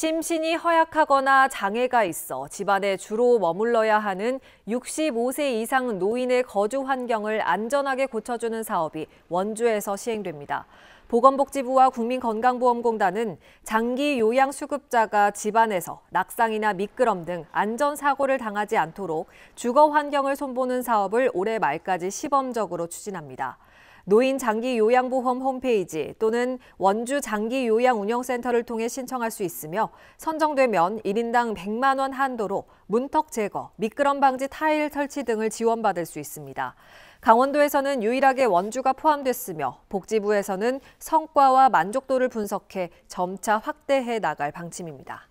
심신이 허약하거나 장애가 있어 집안에 주로 머물러야 하는 65세 이상 노인의 거주 환경을 안전하게 고쳐주는 사업이 원주에서 시행됩니다. 보건복지부와 국민건강보험공단은 장기 요양 수급자가 집안에서 낙상이나 미끄럼 등 안전사고를 당하지 않도록 주거 환경을 손보는 사업을 올해 말까지 시범적으로 추진합니다. 노인 장기 요양보험 홈페이지 또는 원주 장기 요양 운영센터를 통해 신청할 수 있으며 선정되면 1인당 100만 원 한도로 문턱 제거, 미끄럼 방지 타일 설치 등을 지원받을 수 있습니다. 강원도에서는 유일하게 원주가 포함됐으며 복지부에서는 성과와 만족도를 분석해 점차 확대해 나갈 방침입니다.